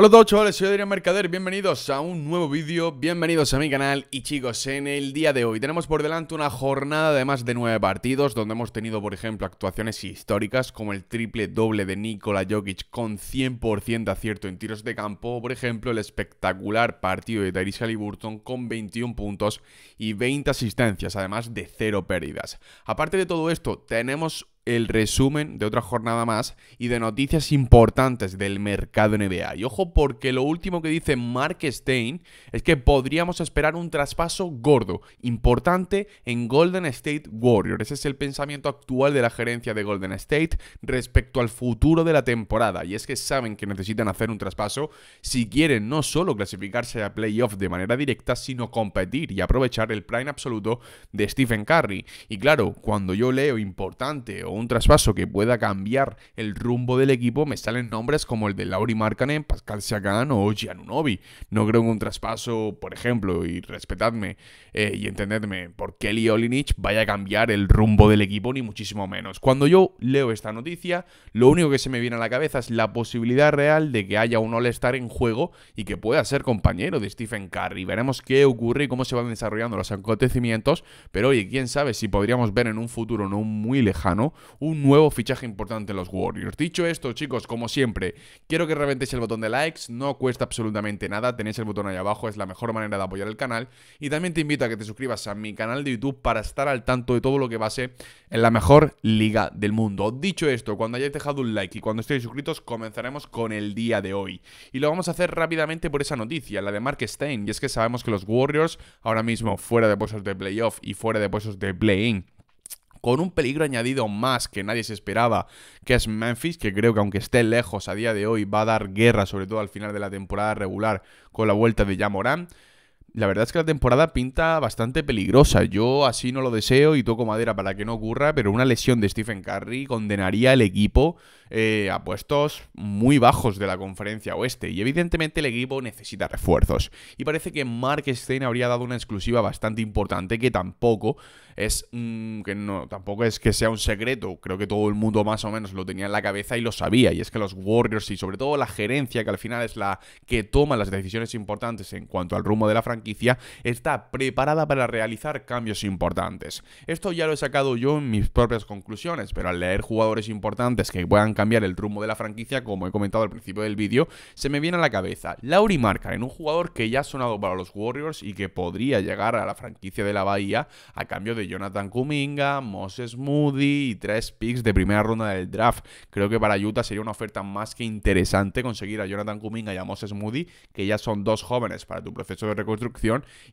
Hola a todos chavales, soy Adrián Mercader, bienvenidos a un nuevo vídeo, bienvenidos a mi canal y chicos, en el día de hoy tenemos por delante una jornada de más de nueve partidos donde hemos tenido por ejemplo actuaciones históricas como el triple doble de Nikola Jokic con 100% de acierto en tiros de campo por ejemplo el espectacular partido de Tyrese Halliburton con 21 puntos y 20 asistencias además de cero pérdidas. Aparte de todo esto, tenemos el resumen de otra jornada más y de noticias importantes del mercado NBA. Y ojo porque lo último que dice Mark Stein es que podríamos esperar un traspaso gordo, importante en Golden State Warriors. Ese es el pensamiento actual de la gerencia de Golden State respecto al futuro de la temporada. Y es que saben que necesitan hacer un traspaso si quieren no solo clasificarse a playoff de manera directa, sino competir y aprovechar el prime absoluto de Stephen Curry. Y claro, cuando yo leo importante un traspaso que pueda cambiar el rumbo del equipo, me salen nombres como el de Lauri Markane, Pascal Sagan o Novi. No creo que un traspaso, por ejemplo, y respetadme eh, y entendedme, por Kelly Olinich vaya a cambiar el rumbo del equipo, ni muchísimo menos. Cuando yo leo esta noticia, lo único que se me viene a la cabeza es la posibilidad real de que haya un All-Star en juego y que pueda ser compañero de Stephen Curry. Veremos qué ocurre y cómo se van desarrollando los acontecimientos, pero oye, quién sabe si podríamos ver en un futuro no muy lejano un nuevo fichaje importante en los Warriors. Dicho esto, chicos, como siempre, quiero que reventéis el botón de likes, no cuesta absolutamente nada, tenéis el botón ahí abajo, es la mejor manera de apoyar el canal. Y también te invito a que te suscribas a mi canal de YouTube para estar al tanto de todo lo que va a ser en la mejor liga del mundo. Dicho esto, cuando hayáis dejado un like y cuando estéis suscritos, comenzaremos con el día de hoy. Y lo vamos a hacer rápidamente por esa noticia, la de Mark Stein, y es que sabemos que los Warriors ahora mismo fuera de puestos de playoff y fuera de puestos de play-in con un peligro añadido más que nadie se esperaba, que es Memphis, que creo que aunque esté lejos a día de hoy va a dar guerra, sobre todo al final de la temporada regular, con la vuelta de Jamoran. La verdad es que la temporada pinta bastante peligrosa. Yo así no lo deseo y toco madera para que no ocurra, pero una lesión de Stephen Curry condenaría al equipo eh, a puestos muy bajos de la conferencia oeste. Y evidentemente el equipo necesita refuerzos. Y parece que Mark Stein habría dado una exclusiva bastante importante que tampoco es mm, que no tampoco es que sea un secreto. Creo que todo el mundo más o menos lo tenía en la cabeza y lo sabía. Y es que los Warriors y sobre todo la gerencia, que al final es la que toma las decisiones importantes en cuanto al rumbo de la franquicia, franquicia está preparada para realizar cambios importantes. Esto ya lo he sacado yo en mis propias conclusiones, pero al leer jugadores importantes que puedan cambiar el rumbo de la franquicia, como he comentado al principio del vídeo, se me viene a la cabeza Lauri en un jugador que ya ha sonado para los Warriors y que podría llegar a la franquicia de la Bahía a cambio de Jonathan Kuminga, Moses Moody y tres picks de primera ronda del draft. Creo que para Utah sería una oferta más que interesante conseguir a Jonathan Kuminga y a Moses Moody, que ya son dos jóvenes para tu proceso de reconstrucción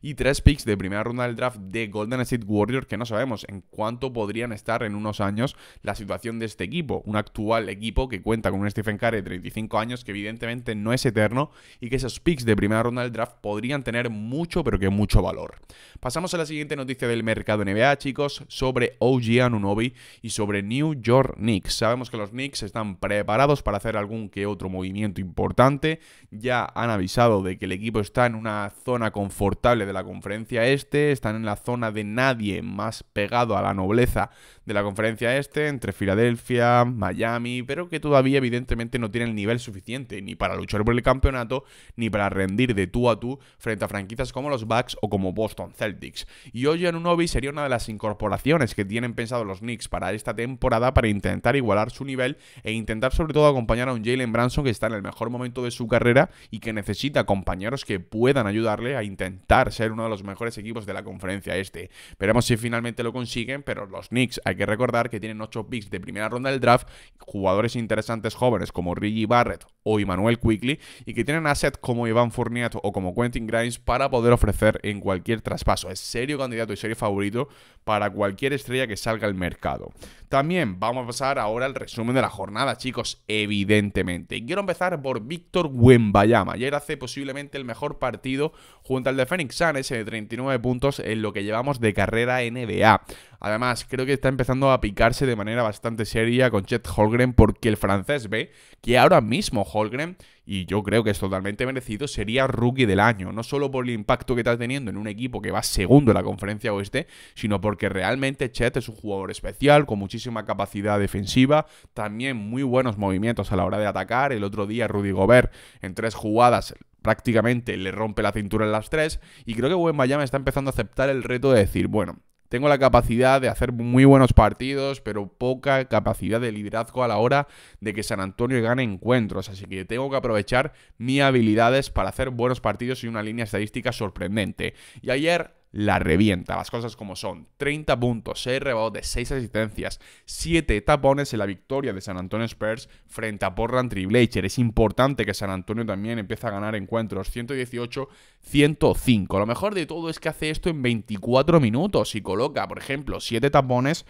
y tres picks de primera ronda del draft de Golden State Warriors que no sabemos en cuánto podrían estar en unos años la situación de este equipo, un actual equipo que cuenta con un Stephen Curry de 35 años que evidentemente no es eterno y que esos picks de primera ronda del draft podrían tener mucho pero que mucho valor. Pasamos a la siguiente noticia del mercado NBA, chicos, sobre OG Anunobi y sobre New York Knicks. Sabemos que los Knicks están preparados para hacer algún que otro movimiento importante, ya han avisado de que el equipo está en una zona con confortable de la conferencia este, están en la zona de nadie más pegado a la nobleza de la conferencia este, entre Filadelfia, Miami, pero que todavía evidentemente no tiene el nivel suficiente ni para luchar por el campeonato, ni para rendir de tú a tú frente a franquicias como los Bucks o como Boston Celtics. Y hoy en un hobby sería una de las incorporaciones que tienen pensado los Knicks para esta temporada para intentar igualar su nivel e intentar sobre todo acompañar a un Jalen Branson que está en el mejor momento de su carrera y que necesita compañeros que puedan ayudarle a intentar ser uno de los mejores equipos de la conferencia este. Veremos si finalmente lo consiguen, pero los Knicks hay que recordar que tienen 8 picks de primera ronda del draft, jugadores interesantes jóvenes como Reggie Barrett o Immanuel Quickly, y que tienen assets como Iván Fournier o como Quentin Grimes para poder ofrecer en cualquier traspaso. Es serio candidato y serio favorito para cualquier estrella que salga al mercado. También vamos a pasar ahora al resumen de la jornada, chicos, evidentemente. quiero empezar por Víctor Wembayama. Ayer hace posiblemente el mejor partido junto al de Phoenix ese de 39 puntos en lo que llevamos de carrera NBA. Además, creo que está empezando a picarse de manera bastante seria con Chet Holgren porque el francés ve que ahora mismo Holgren, y yo creo que es totalmente merecido, sería rookie del año. No solo por el impacto que está teniendo en un equipo que va segundo en la conferencia oeste, sino porque realmente Chet es un jugador especial, con muchísima capacidad defensiva, también muy buenos movimientos a la hora de atacar. El otro día Rudy Gobert en tres jugadas prácticamente le rompe la cintura en las tres. Y creo que West Miami está empezando a aceptar el reto de decir, bueno, tengo la capacidad de hacer muy buenos partidos, pero poca capacidad de liderazgo a la hora de que San Antonio gane encuentros. Así que tengo que aprovechar mis habilidades para hacer buenos partidos y una línea estadística sorprendente. Y ayer la revienta, las cosas como son. 30 puntos, 6 rebotes, 6 asistencias, 7 tapones en la victoria de San Antonio Spurs frente a Portland Triple Es importante que San Antonio también empiece a ganar encuentros 118-105. Lo mejor de todo es que hace esto en 24 minutos y coloca, por ejemplo, 7 tapones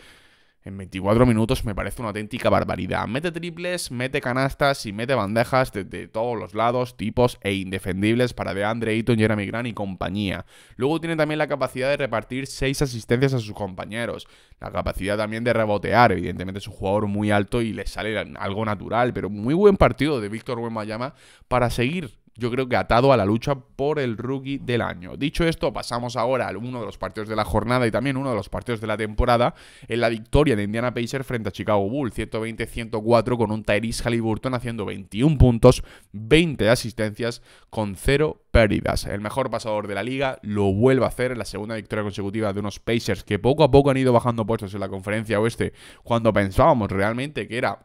en 24 minutos me parece una auténtica barbaridad. Mete triples, mete canastas y mete bandejas de, todos los lados, tipos e indefendibles para DeAndre Ayton, Jeremy Grant y compañía. Luego tiene también la capacidad de repartir 6 asistencias a sus compañeros. La capacidad también de rebotear, evidentemente es un jugador muy alto y le sale algo natural, pero muy buen partido de Víctor Wembanyama para seguir yo creo que atado a la lucha por el rookie del año. Dicho esto, pasamos ahora a uno de los partidos de la jornada y también uno de los partidos de la temporada, en la victoria de Indiana Pacers frente a Chicago Bulls, 120-104 con un Tyrese Halliburton haciendo 21 puntos, 20 asistencias con 0 pérdidas. El mejor pasador de la liga lo vuelve a hacer en la segunda victoria consecutiva de unos Pacers que poco a poco han ido bajando puestos en la conferencia oeste cuando pensábamos realmente que era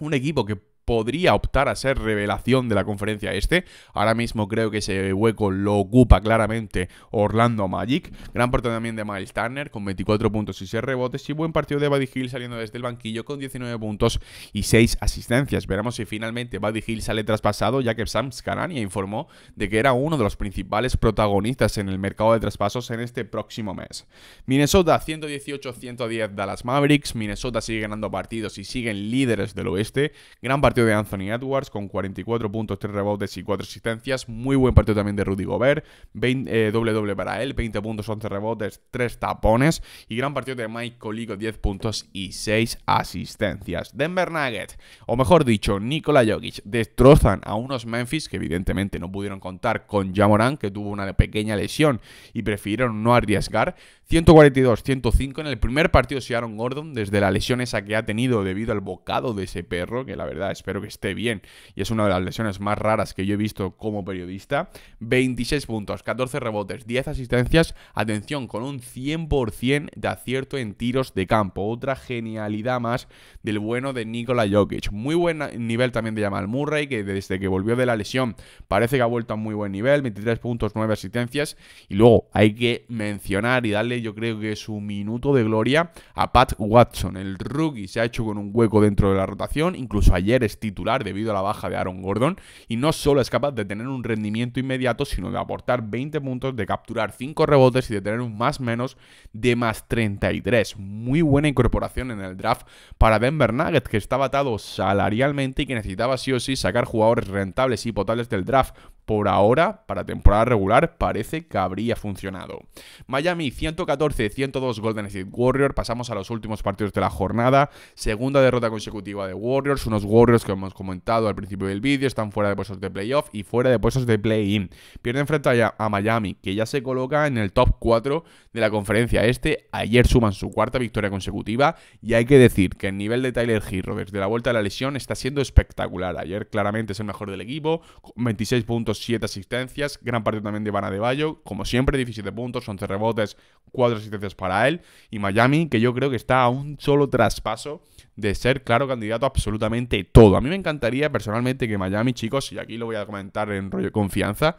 un equipo que podría optar a ser revelación de la conferencia este. Ahora mismo creo que ese hueco lo ocupa claramente Orlando Magic. Gran partido también de Miles Turner con 24 puntos y 6 rebotes. Y buen partido de Buddy Hill saliendo desde el banquillo con 19 puntos y 6 asistencias. Veremos si finalmente Buddy Hill sale traspasado, ya que Sam Scarania informó de que era uno de los principales protagonistas en el mercado de traspasos en este próximo mes. Minnesota 118-110 Dallas Mavericks. Minnesota sigue ganando partidos y siguen líderes del oeste. Gran partido de Anthony Edwards con 44 puntos, 3 rebotes y 4 asistencias. Muy buen partido también de Rudy Gobert. 20, eh, doble doble para él. 20 puntos, 11 rebotes, 3 tapones. Y gran partido de Mike Colico, 10 puntos y 6 asistencias. Denver Nuggets, o mejor dicho, Nikola Jokic, destrozan a unos Memphis que evidentemente no pudieron contar con Jamoran, que tuvo una pequeña lesión y prefirieron no arriesgar. 142-105 en el primer partido de Aaron Gordon desde la lesión esa que ha tenido debido al bocado de ese perro, que la verdad es espero que esté bien, y es una de las lesiones más raras que yo he visto como periodista, 26 puntos, 14 rebotes, 10 asistencias, atención, con un 100% de acierto en tiros de campo, otra genialidad más del bueno de Nikola Jokic, muy buen nivel también de Jamal Murray, que desde que volvió de la lesión parece que ha vuelto a muy buen nivel, 23 puntos, 9 asistencias, y luego hay que mencionar y darle yo creo que su minuto de gloria a Pat Watson, el rookie se ha hecho con un hueco dentro de la rotación, incluso ayer titular debido a la baja de Aaron Gordon y no solo es capaz de tener un rendimiento inmediato, sino de aportar 20 puntos, de capturar 5 rebotes y de tener un más menos de más 33. Muy buena incorporación en el draft para Denver Nuggets, que estaba atado salarialmente y que necesitaba sí o sí sacar jugadores rentables y potables del draft por ahora, para temporada regular, parece que habría funcionado. Miami 114-102 Golden State Warriors. Pasamos a los últimos partidos de la jornada. Segunda derrota consecutiva de Warriors. Unos Warriors que hemos comentado al principio del vídeo están fuera de puestos de playoff y fuera de puestos de play-in. Pierden frente a Miami, que ya se coloca en el top 4 de la conferencia este. Ayer suman su cuarta victoria consecutiva y hay que decir que el nivel de Tyler Hero desde la vuelta a la lesión está siendo espectacular. Ayer claramente es el mejor del equipo, 26 puntos 7 asistencias. Gran parte también de De Bayo, como siempre, 17 puntos, 11 rebotes, 4 asistencias para él. Y Miami, que yo creo que está a un solo traspaso de ser claro candidato a absolutamente todo. A mí me encantaría personalmente que Miami, chicos, y aquí lo voy a comentar en rollo confianza,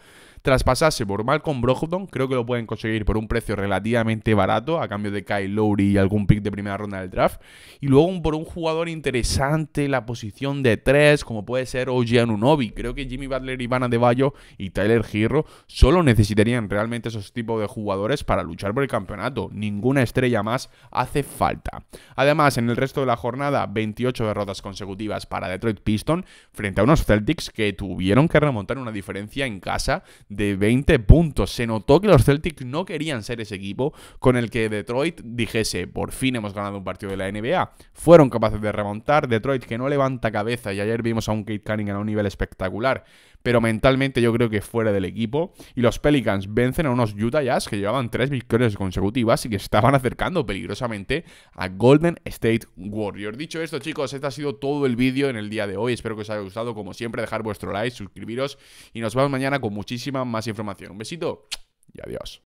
Traspasase por Malcolm Brogdon, creo que lo pueden conseguir por un precio relativamente barato, a cambio de Kyle Lowry y algún pick de primera ronda del draft. Y luego por un jugador interesante, la posición de 3... como puede ser OG Anunobi. Creo que Jimmy Butler, Ivana De Bayo y Tyler Girro solo necesitarían realmente esos tipos de jugadores para luchar por el campeonato. Ninguna estrella más hace falta. Además, en el resto de la jornada, 28 derrotas consecutivas para Detroit Piston... frente a unos Celtics que tuvieron que remontar una diferencia en casa de 20 puntos. Se notó que los Celtics no querían ser ese equipo con el que Detroit dijese, por fin hemos ganado un partido de la NBA. Fueron capaces de remontar. Detroit que no levanta cabeza y ayer vimos a un Kate Cunningham a un nivel espectacular, pero mentalmente yo creo que fuera del equipo. Y los Pelicans vencen a unos Utah Jazz que llevaban tres victorias consecutivas y que estaban acercando peligrosamente a Golden State Warriors. Dicho esto, chicos, este ha sido todo el vídeo en el día de hoy. Espero que os haya gustado. Como siempre, dejar vuestro like, suscribiros y nos vemos mañana con muchísima más información. Un besito y adiós.